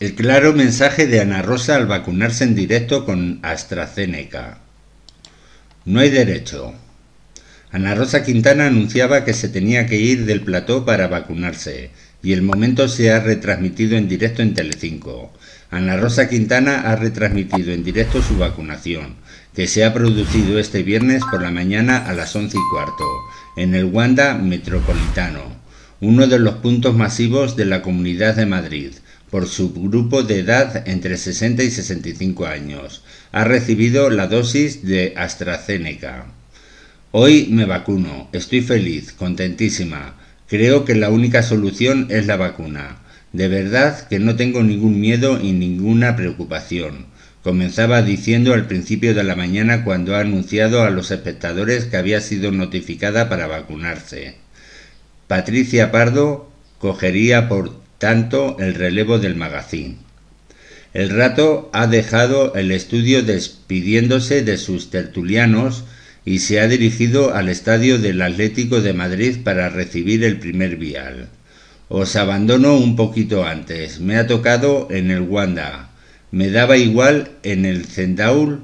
El claro mensaje de Ana Rosa al vacunarse en directo con AstraZeneca. No hay derecho. Ana Rosa Quintana anunciaba que se tenía que ir del plató para vacunarse y el momento se ha retransmitido en directo en Telecinco. Ana Rosa Quintana ha retransmitido en directo su vacunación, que se ha producido este viernes por la mañana a las 11 y cuarto, en el Wanda Metropolitano, uno de los puntos masivos de la Comunidad de Madrid, por grupo de edad entre 60 y 65 años. Ha recibido la dosis de AstraZeneca. Hoy me vacuno, estoy feliz, contentísima. Creo que la única solución es la vacuna. De verdad que no tengo ningún miedo y ninguna preocupación. Comenzaba diciendo al principio de la mañana cuando ha anunciado a los espectadores que había sido notificada para vacunarse. Patricia Pardo cogería por tanto el relevo del magazín... El rato ha dejado el estudio despidiéndose de sus tertulianos y se ha dirigido al estadio del Atlético de Madrid para recibir el primer vial. Os abandono un poquito antes. Me ha tocado en el Wanda. Me daba igual en el Zendaul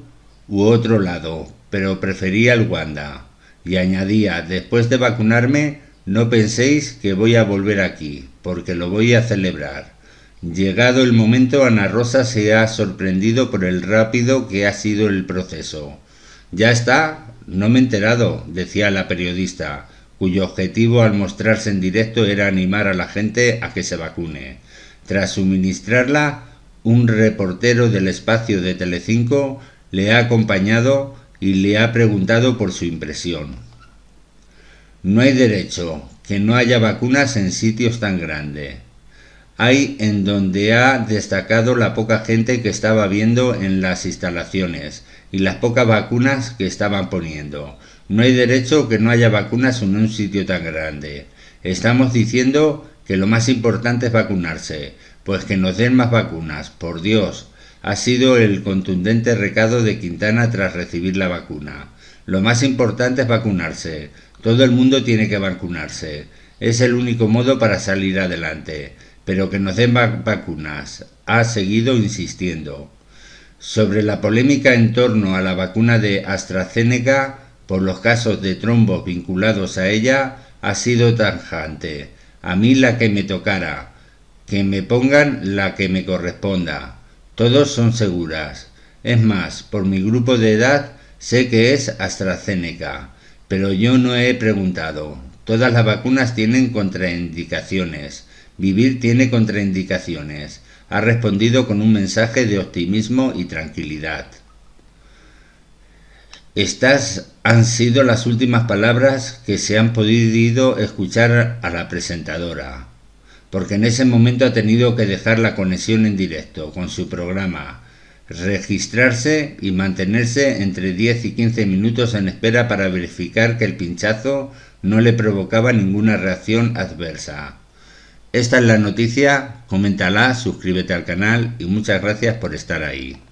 u otro lado, pero prefería el Wanda. Y añadía, después de vacunarme, no penséis que voy a volver aquí, porque lo voy a celebrar. Llegado el momento, Ana Rosa se ha sorprendido por el rápido que ha sido el proceso. Ya está, no me he enterado, decía la periodista, cuyo objetivo al mostrarse en directo era animar a la gente a que se vacune. Tras suministrarla, un reportero del espacio de Telecinco le ha acompañado y le ha preguntado por su impresión. No hay derecho que no haya vacunas en sitios tan grandes. Hay en donde ha destacado la poca gente que estaba viendo en las instalaciones y las pocas vacunas que estaban poniendo. No hay derecho que no haya vacunas en un sitio tan grande. Estamos diciendo que lo más importante es vacunarse, pues que nos den más vacunas, por Dios, ha sido el contundente recado de Quintana tras recibir la vacuna. Lo más importante es vacunarse, todo el mundo tiene que vacunarse. Es el único modo para salir adelante. Pero que nos den vacunas. Ha seguido insistiendo. Sobre la polémica en torno a la vacuna de AstraZeneca por los casos de trombos vinculados a ella ha sido tanjante. A mí la que me tocara. Que me pongan la que me corresponda. Todos son seguras. Es más, por mi grupo de edad sé que es AstraZeneca pero yo no he preguntado. Todas las vacunas tienen contraindicaciones. Vivir tiene contraindicaciones. Ha respondido con un mensaje de optimismo y tranquilidad. Estas han sido las últimas palabras que se han podido escuchar a la presentadora, porque en ese momento ha tenido que dejar la conexión en directo con su programa registrarse y mantenerse entre 10 y 15 minutos en espera para verificar que el pinchazo no le provocaba ninguna reacción adversa. Esta es la noticia, coméntala, suscríbete al canal y muchas gracias por estar ahí.